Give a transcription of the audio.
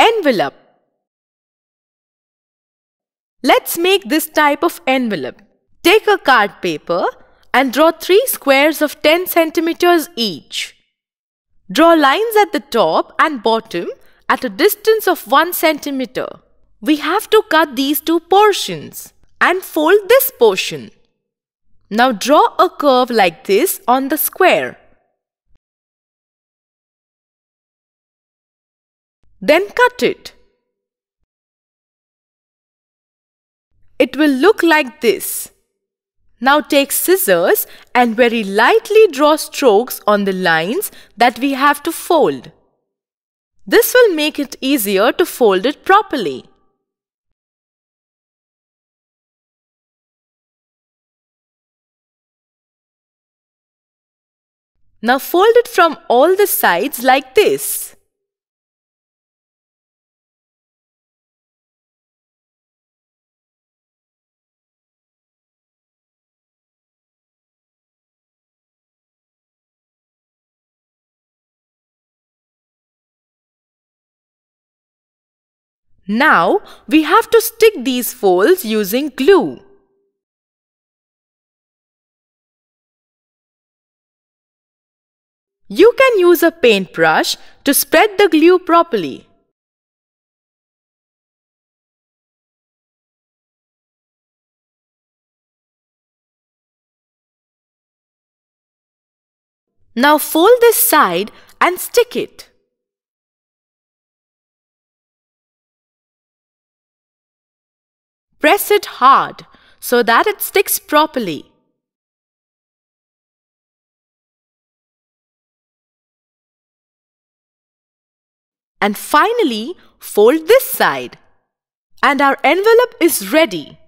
Envelope. Let's make this type of envelope. Take a card paper and draw three squares of 10 centimeters each. Draw lines at the top and bottom at a distance of 1 centimeter. We have to cut these two portions and fold this portion. Now draw a curve like this on the square. Then cut it. It will look like this. Now take scissors and very lightly draw strokes on the lines that we have to fold. This will make it easier to fold it properly. Now fold it from all the sides like this. Now we have to stick these folds using glue. You can use a paintbrush to spread the glue properly. Now fold this side and stick it. Press it hard so that it sticks properly. And finally, fold this side. And our envelope is ready.